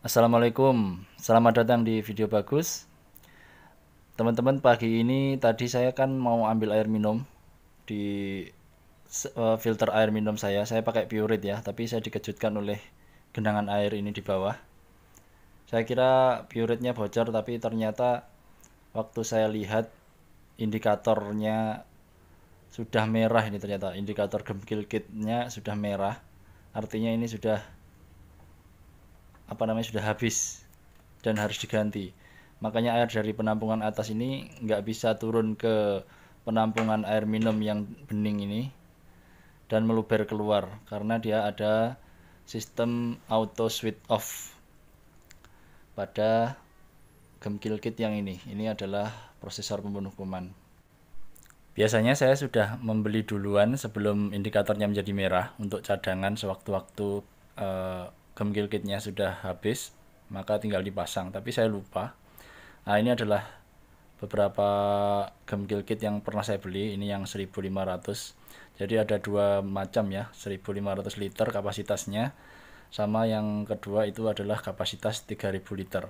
Assalamualaikum, selamat datang di video bagus. Teman-teman, pagi ini tadi saya kan mau ambil air minum di e, filter air minum saya. Saya pakai Purit ya, tapi saya dikejutkan oleh genangan air ini di bawah. Saya kira Puritnya bocor, tapi ternyata waktu saya lihat indikatornya sudah merah ini ternyata indikator gemkil kitnya sudah merah. Artinya ini sudah apa namanya sudah habis dan harus diganti. Makanya air dari penampungan atas ini nggak bisa turun ke penampungan air minum yang bening ini dan meluber keluar karena dia ada sistem auto switch off pada gemkil kit yang ini. Ini adalah prosesor pembunuh kuman. Biasanya saya sudah membeli duluan sebelum indikatornya menjadi merah untuk cadangan sewaktu-waktu uh, gemkil kitnya sudah habis maka tinggal dipasang tapi saya lupa nah ini adalah beberapa gemkil kit yang pernah saya beli ini yang 1500 jadi ada dua macam ya 1500 liter kapasitasnya sama yang kedua itu adalah kapasitas 3000 liter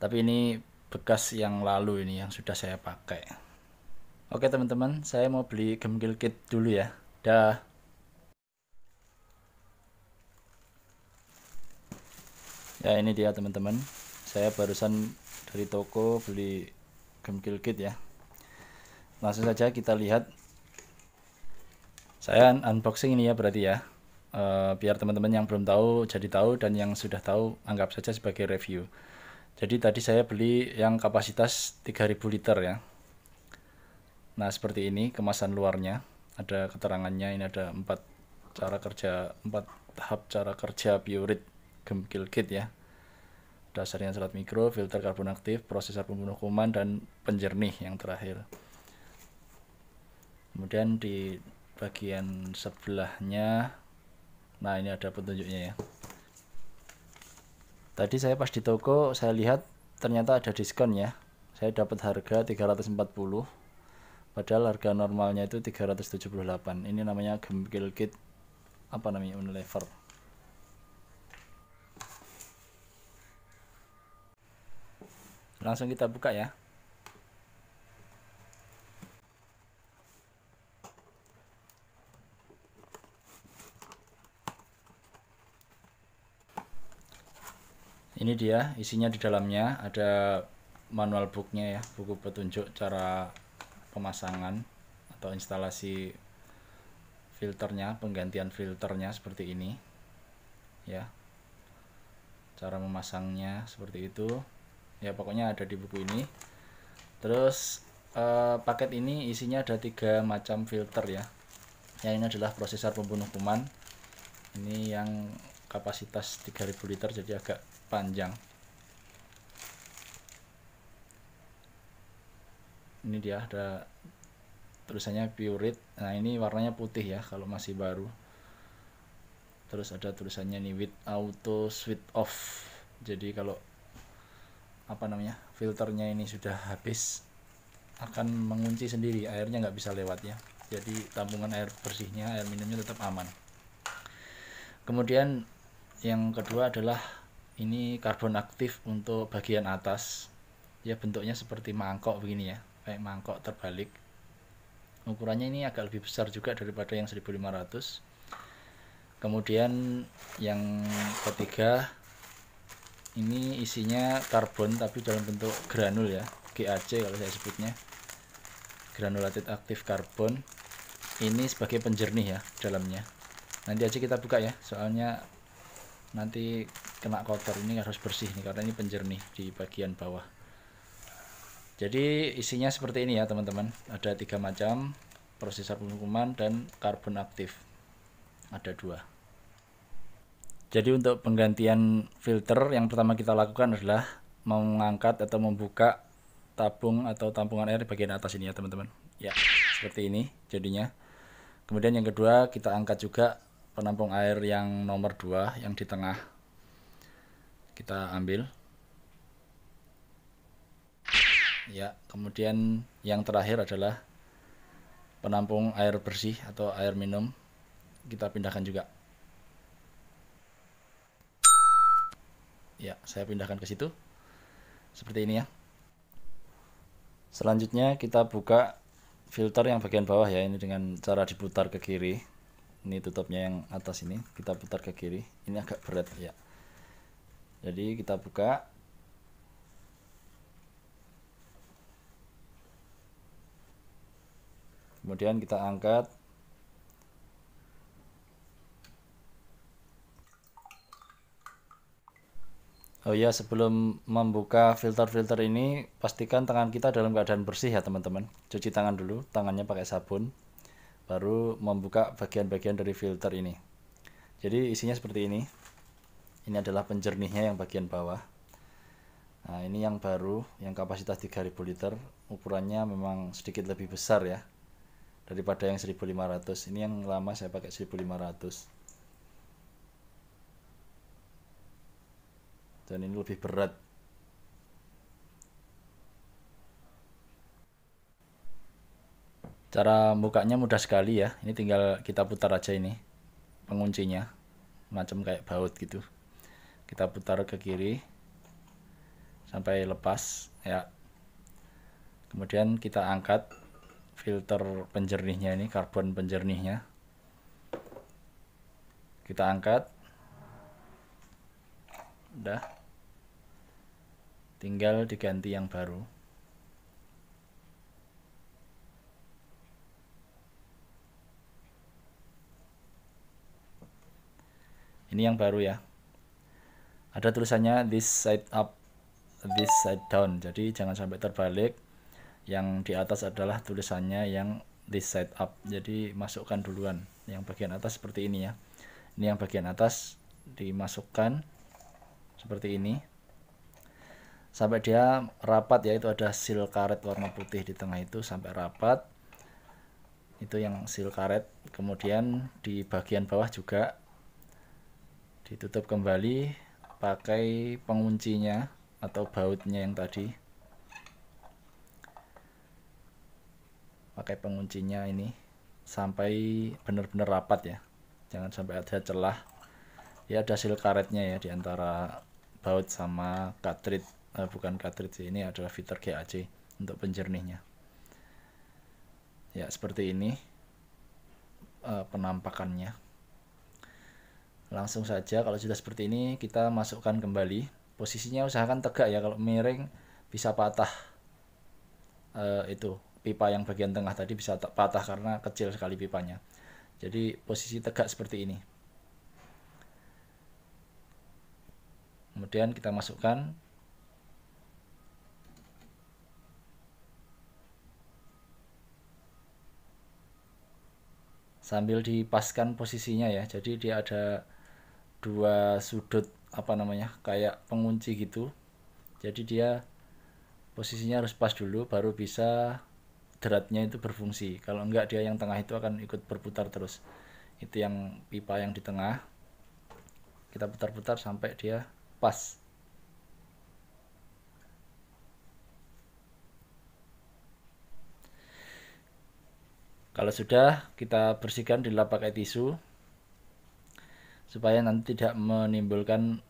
tapi ini bekas yang lalu ini yang sudah saya pakai oke teman-teman saya mau beli gemkil kit dulu ya dah ya ini dia teman-teman saya barusan dari toko beli gemkil kit ya langsung saja kita lihat saya unboxing ini ya berarti ya e, biar teman-teman yang belum tahu jadi tahu dan yang sudah tahu anggap saja sebagai review. Jadi tadi saya beli yang kapasitas 3000 liter ya. Nah, seperti ini kemasan luarnya. Ada keterangannya ini ada empat cara kerja, empat tahap cara kerja biurit Kill Kit ya. Dasarnya serat mikro, filter karbon aktif, prosesor pembunuh kuman, dan penjernih yang terakhir. Kemudian di bagian sebelahnya, nah ini ada petunjuknya ya. Tadi saya pas di toko, saya lihat ternyata ada diskon ya. Saya dapat harga 340 padahal harga normalnya itu 378 ini namanya Kill kit apa namanya unlever langsung kita buka ya ini dia isinya di dalamnya ada manual booknya ya buku petunjuk cara pemasangan atau instalasi filternya penggantian filternya seperti ini ya cara memasangnya seperti itu ya pokoknya ada di buku ini terus eh, paket ini isinya ada tiga macam filter ya yang ini adalah prosesor pembunuh kuman ini yang kapasitas 3000 liter jadi agak panjang ini dia ada tulisannya purit nah ini warnanya putih ya kalau masih baru terus ada tulisannya nih with auto switch off jadi kalau apa namanya filternya ini sudah habis akan mengunci sendiri airnya nggak bisa lewat ya jadi tampungan air bersihnya air minumnya tetap aman kemudian yang kedua adalah ini karbon aktif untuk bagian atas ya bentuknya seperti mangkok begini ya kayak mangkok terbalik ukurannya ini agak lebih besar juga daripada yang 1500 kemudian yang ketiga ini isinya karbon tapi dalam bentuk granul ya GAC kalau saya sebutnya granulated aktif karbon ini sebagai penjernih ya dalamnya nanti aja kita buka ya soalnya nanti kena kotor ini harus bersih nih karena ini penjernih di bagian bawah jadi isinya seperti ini ya teman-teman ada tiga macam prosesor pengukuman dan karbon aktif ada dua jadi untuk penggantian filter yang pertama kita lakukan adalah mengangkat atau membuka tabung atau tampungan air di bagian atas ini ya teman-teman. Ya, seperti ini jadinya. Kemudian yang kedua kita angkat juga penampung air yang nomor 2 yang di tengah. Kita ambil. Ya, kemudian yang terakhir adalah penampung air bersih atau air minum. Kita pindahkan juga. Ya, saya pindahkan ke situ. Seperti ini ya. Selanjutnya kita buka filter yang bagian bawah ya. Ini dengan cara diputar ke kiri. Ini tutupnya yang atas ini. Kita putar ke kiri. Ini agak berat ya. Jadi kita buka. Kemudian kita angkat Oh iya, sebelum membuka filter-filter ini, pastikan tangan kita dalam keadaan bersih ya teman-teman. Cuci tangan dulu, tangannya pakai sabun, baru membuka bagian-bagian dari filter ini. Jadi isinya seperti ini. Ini adalah penjernihnya yang bagian bawah. Nah ini yang baru, yang kapasitas 3000 liter, ukurannya memang sedikit lebih besar ya, daripada yang 1500. Ini yang lama saya pakai 1500 dan ini lebih berat cara bukanya mudah sekali ya ini tinggal kita putar aja ini penguncinya macam kayak baut gitu kita putar ke kiri sampai lepas ya kemudian kita angkat filter penjernihnya ini karbon penjernihnya kita angkat udah tinggal diganti yang baru ini yang baru ya ada tulisannya this side up this side down jadi jangan sampai terbalik yang di atas adalah tulisannya yang this side up jadi masukkan duluan yang bagian atas seperti ini ya ini yang bagian atas dimasukkan seperti ini sampai dia rapat ya itu ada sil karet warna putih di tengah itu sampai rapat itu yang sil karet kemudian di bagian bawah juga ditutup kembali pakai penguncinya atau bautnya yang tadi pakai penguncinya ini sampai benar-benar rapat ya jangan sampai ada celah ya ada sil karetnya ya di antara baut sama cartridge uh, bukan cartridge ini adalah fitur GAC untuk penjernihnya ya seperti ini uh, penampakannya langsung saja kalau sudah seperti ini kita masukkan kembali posisinya usahakan tegak ya kalau miring bisa patah eh, itu pipa yang bagian tengah tadi bisa patah karena kecil sekali pipanya jadi posisi tegak seperti ini kemudian kita masukkan sambil dipaskan posisinya ya jadi dia ada dua sudut apa namanya kayak pengunci gitu jadi dia posisinya harus pas dulu baru bisa deratnya itu berfungsi kalau enggak dia yang tengah itu akan ikut berputar terus itu yang pipa yang di tengah kita putar-putar sampai dia pas Kalau sudah, kita bersihkan di lap pakai tisu supaya nanti tidak menimbulkan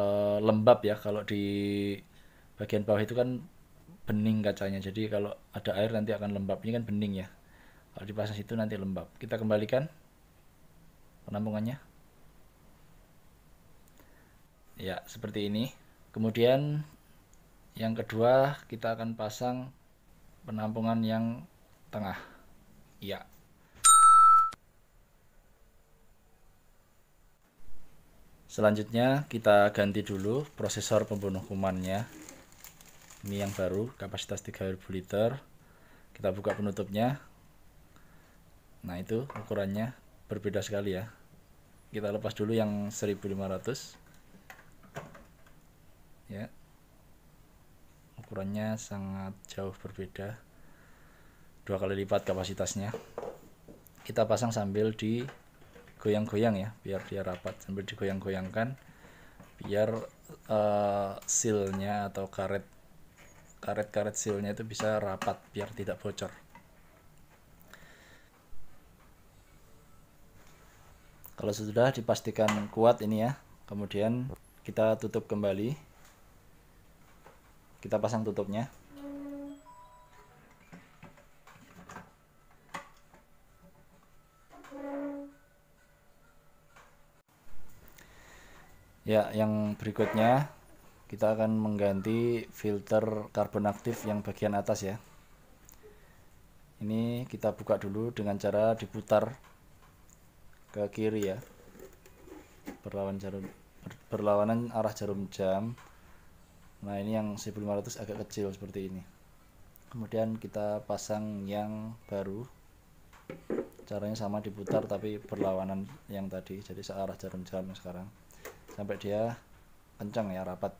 e, lembab ya. Kalau di bagian bawah itu kan bening kacanya. Jadi kalau ada air nanti akan lembab. Ini kan bening ya. Kalau dipasang situ nanti lembab. Kita kembalikan penampungannya. Ya, seperti ini. Kemudian yang kedua kita akan pasang penampungan yang tengah. Ya. Selanjutnya kita ganti dulu prosesor pembunuh kumannya. Ini yang baru, kapasitas 3000 liter. Kita buka penutupnya. Nah, itu ukurannya berbeda sekali ya. Kita lepas dulu yang 1500. Ya. Ukurannya sangat jauh berbeda dua kali lipat kapasitasnya kita pasang sambil digoyang-goyang ya biar dia rapat sambil digoyang-goyangkan biar uh, sealnya atau karet karet-karet sealnya itu bisa rapat biar tidak bocor kalau sudah dipastikan kuat ini ya kemudian kita tutup kembali kita pasang tutupnya Ya, yang berikutnya kita akan mengganti filter karbon aktif yang bagian atas ya. Ini kita buka dulu dengan cara diputar ke kiri ya. Berlawan jarum berlawanan arah jarum jam. Nah, ini yang 1500 agak kecil seperti ini. Kemudian kita pasang yang baru. Caranya sama diputar tapi berlawanan yang tadi, jadi searah jarum jam sekarang sampai dia kencang ya rapat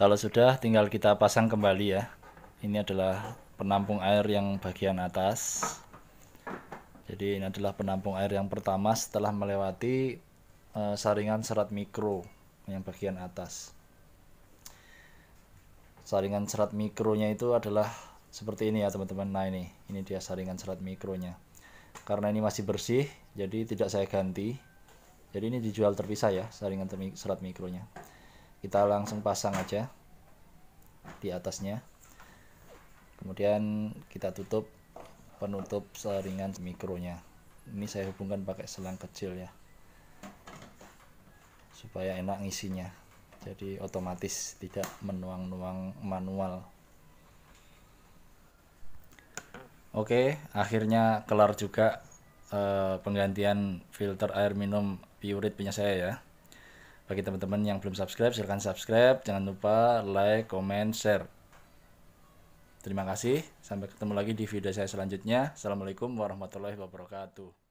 kalau sudah tinggal kita pasang kembali ya ini adalah penampung air yang bagian atas jadi ini adalah penampung air yang pertama setelah melewati e, saringan serat mikro yang bagian atas saringan serat mikronya itu adalah seperti ini ya teman-teman nah ini ini dia saringan serat mikronya karena ini masih bersih jadi tidak saya ganti jadi ini dijual terpisah ya saringan serat mikronya kita langsung pasang aja di atasnya kemudian kita tutup penutup saringan mikronya ini saya hubungkan pakai selang kecil ya supaya enak ngisinya jadi otomatis tidak menuang-nuang manual Oke, akhirnya kelar juga uh, penggantian filter air minum Purit punya saya ya. Bagi teman-teman yang belum subscribe, silahkan subscribe. Jangan lupa like, comment, share. Terima kasih. Sampai ketemu lagi di video saya selanjutnya. Assalamualaikum warahmatullahi wabarakatuh.